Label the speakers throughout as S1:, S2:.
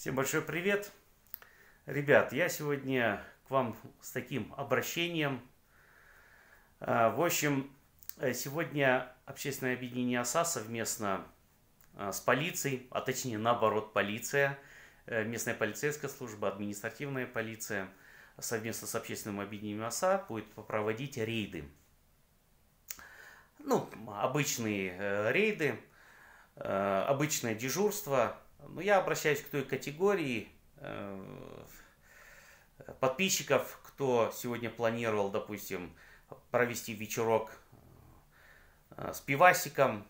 S1: Всем большой привет. Ребят, я сегодня к вам с таким обращением. А, в общем, э, сегодня общественное объединение ОСА совместно а, с полицией, а точнее наоборот полиция, э, местная полицейская служба, административная полиция совместно с общественным объединением ОСА будет проводить рейды. Ну, обычные э, рейды, обычное дежурство – но ну, я обращаюсь к той категории э, подписчиков, кто сегодня планировал, допустим, провести вечерок э, с пивасиком,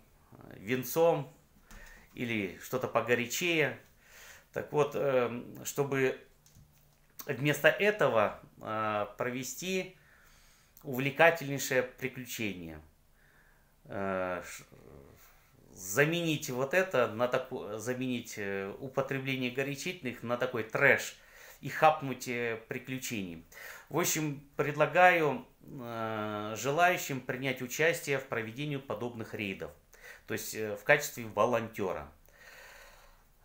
S1: венцом или что-то погорячее. Так вот, э, чтобы вместо этого провести увлекательнейшее приключение заменить вот это на такую, заменить э, употребление горячительных на такой трэш и хапнуть э, приключений. В общем, предлагаю э, желающим принять участие в проведении подобных рейдов, то есть э, в качестве волонтера.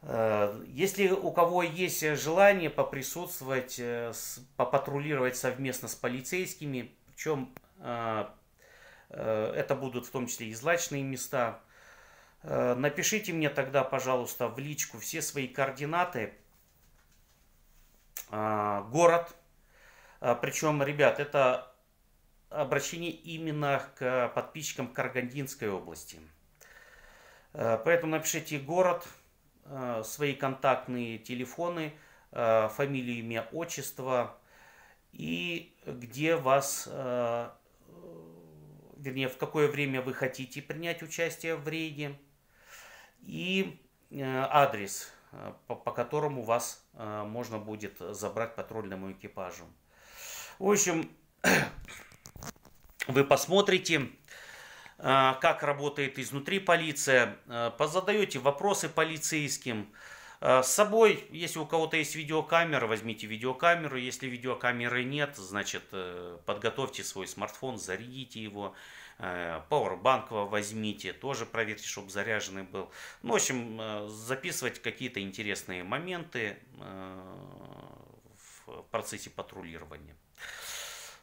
S1: Э, если у кого есть желание поприсутствовать, э, с, попатрулировать совместно с полицейскими, причем э, э, это будут в том числе и злачные места – Э, напишите мне тогда, пожалуйста, в личку все свои координаты, э, город. Э, причем, ребят, это обращение именно к подписчикам Каргандинской области. Поэтому напишите город, свои контактные телефоны, фамилию, имя, отчество и где вас вернее, в какое время вы хотите принять участие в рейде, и э, адрес, э, по, по которому вас э, можно будет забрать патрульному экипажу. В общем, вы посмотрите, как работает изнутри полиция, позадаете вопросы полицейским, Э, с собой, если у кого-то есть видеокамера, возьмите видеокамеру. Если видеокамеры нет, значит э, подготовьте свой смартфон, зарядите его. Powerbank э, возьмите, тоже проверьте, чтобы заряженный был. Ну, в общем, записывать какие-то интересные моменты в процессе патрулирования.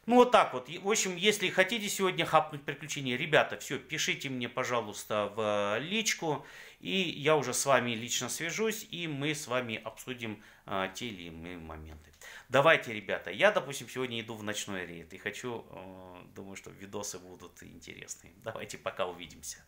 S1: Ну вот так вот. В общем, если хотите сегодня хапнуть приключения, ребята, все, пишите мне, пожалуйста, в э, личку, и я уже с вами лично свяжусь, и мы с вами обсудим а, те или иные моменты. Давайте, ребята, я, допустим, сегодня иду в ночной рейд и хочу, э, думаю, что видосы будут интересные. Давайте, пока увидимся.